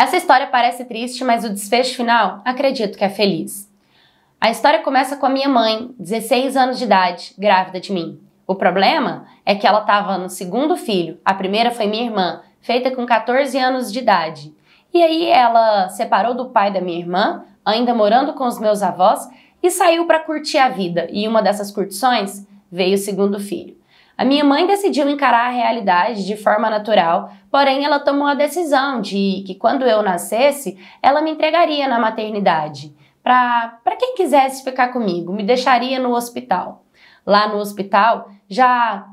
Essa história parece triste, mas o desfecho final acredito que é feliz. A história começa com a minha mãe, 16 anos de idade, grávida de mim. O problema é que ela estava no segundo filho, a primeira foi minha irmã, feita com 14 anos de idade. E aí ela separou do pai da minha irmã, ainda morando com os meus avós, e saiu para curtir a vida. E uma dessas curtições veio o segundo filho. A minha mãe decidiu encarar a realidade de forma natural, porém ela tomou a decisão de que quando eu nascesse, ela me entregaria na maternidade, para quem quisesse ficar comigo, me deixaria no hospital. Lá no hospital já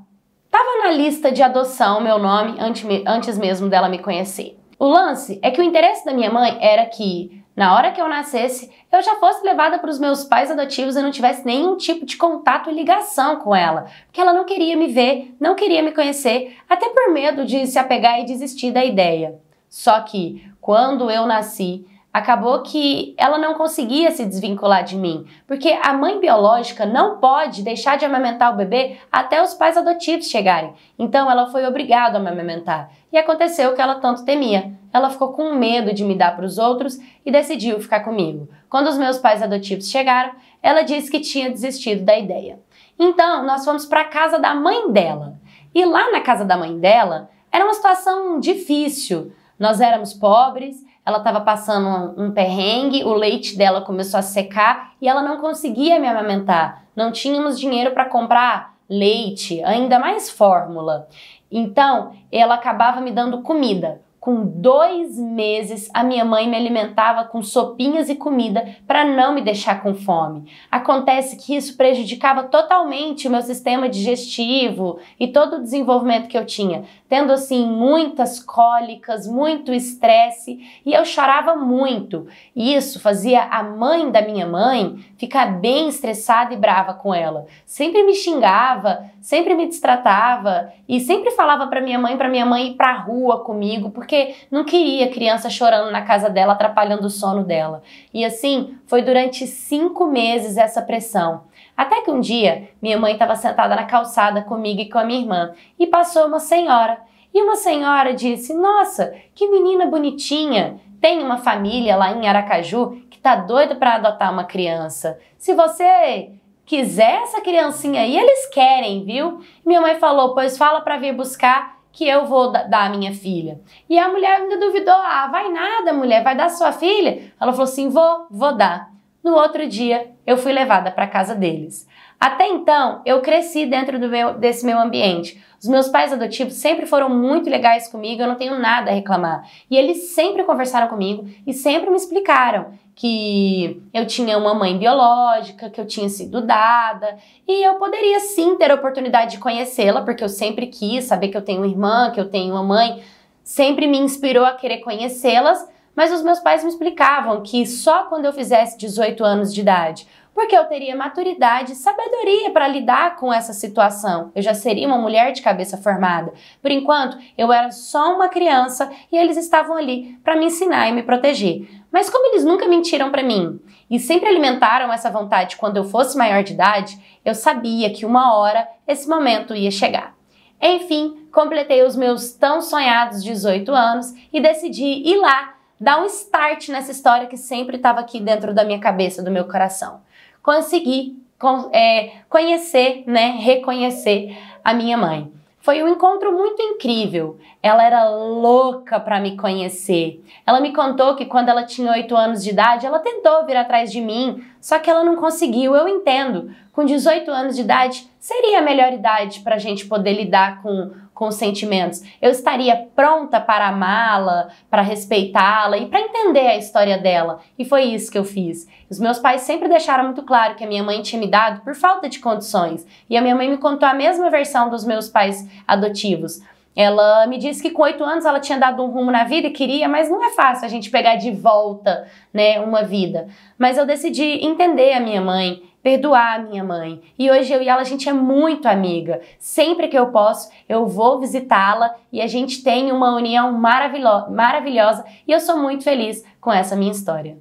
estava na lista de adoção meu nome antes, antes mesmo dela me conhecer. O lance é que o interesse da minha mãe era que na hora que eu nascesse, eu já fosse levada para os meus pais adotivos e não tivesse nenhum tipo de contato e ligação com ela, porque ela não queria me ver, não queria me conhecer, até por medo de se apegar e desistir da ideia. Só que quando eu nasci, acabou que ela não conseguia se desvincular de mim, porque a mãe biológica não pode deixar de amamentar o bebê até os pais adotivos chegarem. Então ela foi obrigada a me amamentar. E aconteceu o que ela tanto temia ela ficou com medo de me dar para os outros e decidiu ficar comigo. Quando os meus pais adotivos chegaram, ela disse que tinha desistido da ideia. Então, nós fomos para a casa da mãe dela. E lá na casa da mãe dela, era uma situação difícil. Nós éramos pobres, ela estava passando um perrengue, o leite dela começou a secar e ela não conseguia me amamentar. Não tínhamos dinheiro para comprar leite, ainda mais fórmula. Então, ela acabava me dando comida. Com dois meses, a minha mãe me alimentava com sopinhas e comida para não me deixar com fome. Acontece que isso prejudicava totalmente o meu sistema digestivo e todo o desenvolvimento que eu tinha tendo assim muitas cólicas, muito estresse e eu chorava muito. isso fazia a mãe da minha mãe ficar bem estressada e brava com ela. Sempre me xingava, sempre me destratava e sempre falava para minha mãe, para minha mãe ir pra rua comigo, porque não queria criança chorando na casa dela, atrapalhando o sono dela. E assim, foi durante cinco meses essa pressão. Até que um dia, minha mãe estava sentada na calçada comigo e com a minha irmã e passou uma senhora. E uma senhora disse: Nossa, que menina bonitinha! Tem uma família lá em Aracaju que tá doida para adotar uma criança. Se você quiser essa criancinha aí, eles querem, viu? Minha mãe falou: Pois fala para vir buscar que eu vou dar a minha filha. E a mulher ainda duvidou: Ah, vai nada, mulher, vai dar sua filha? Ela falou assim: Vou, vou dar. No outro dia, eu fui levada para casa deles. Até então, eu cresci dentro meu, desse meu ambiente. Os meus pais adotivos sempre foram muito legais comigo, eu não tenho nada a reclamar. E eles sempre conversaram comigo e sempre me explicaram que eu tinha uma mãe biológica, que eu tinha sido dada, e eu poderia sim ter a oportunidade de conhecê-la, porque eu sempre quis saber que eu tenho uma irmã, que eu tenho uma mãe, sempre me inspirou a querer conhecê-las, mas os meus pais me explicavam que só quando eu fizesse 18 anos de idade, porque eu teria maturidade e sabedoria para lidar com essa situação. Eu já seria uma mulher de cabeça formada. Por enquanto, eu era só uma criança e eles estavam ali para me ensinar e me proteger. Mas como eles nunca mentiram para mim e sempre alimentaram essa vontade quando eu fosse maior de idade, eu sabia que uma hora esse momento ia chegar. Enfim, completei os meus tão sonhados 18 anos e decidi ir lá dar um start nessa história que sempre estava aqui dentro da minha cabeça, do meu coração. Consegui con é, conhecer, né, reconhecer a minha mãe. Foi um encontro muito incrível. Ela era louca para me conhecer. Ela me contou que quando ela tinha 8 anos de idade, ela tentou vir atrás de mim, só que ela não conseguiu. Eu entendo. Com 18 anos de idade, seria a melhor idade para a gente poder lidar com com os sentimentos? Eu estaria pronta para amá-la, para respeitá-la e para entender a história dela. E foi isso que eu fiz. Os meus pais sempre deixaram muito claro que a minha mãe tinha me dado por falta de condições. E a minha mãe me contou a mesma versão dos meus pais adotivos. Ela me disse que com oito anos ela tinha dado um rumo na vida e queria, mas não é fácil a gente pegar de volta, né, uma vida. Mas eu decidi entender a minha mãe perdoar a minha mãe. E hoje eu e ela, a gente é muito amiga. Sempre que eu posso, eu vou visitá-la e a gente tem uma união maravilho maravilhosa e eu sou muito feliz com essa minha história.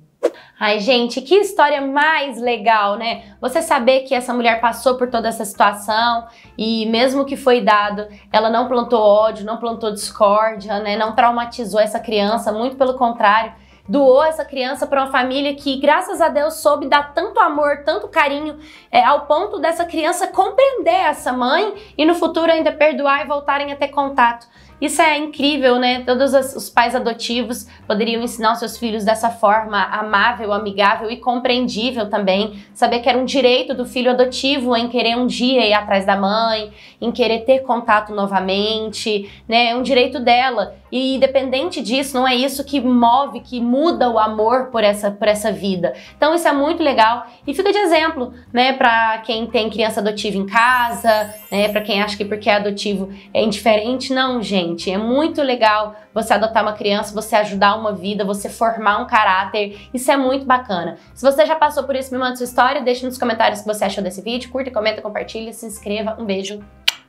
Ai, gente, que história mais legal, né? Você saber que essa mulher passou por toda essa situação e mesmo que foi dado, ela não plantou ódio, não plantou discórdia, né? Não traumatizou essa criança, muito pelo contrário, doou essa criança para uma família que, graças a Deus, soube dar tanto amor, tanto carinho, é, ao ponto dessa criança compreender essa mãe e no futuro ainda perdoar e voltarem a ter contato. Isso é incrível, né? Todos os pais adotivos poderiam ensinar os seus filhos dessa forma amável, amigável e compreendível também. Saber que era um direito do filho adotivo em querer um dia ir atrás da mãe, em querer ter contato novamente, né? É um direito dela. E independente disso, não é isso que move, que muda o amor por essa, por essa vida. Então isso é muito legal e fica de exemplo, né, para quem tem criança adotiva em casa, né, para quem acha que porque é adotivo é indiferente, não, gente gente. É muito legal você adotar uma criança, você ajudar uma vida, você formar um caráter. Isso é muito bacana. Se você já passou por isso, me manda sua história, deixe nos comentários o que você achou desse vídeo, curta, comenta, compartilha, se inscreva. Um beijo,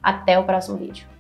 até o próximo vídeo.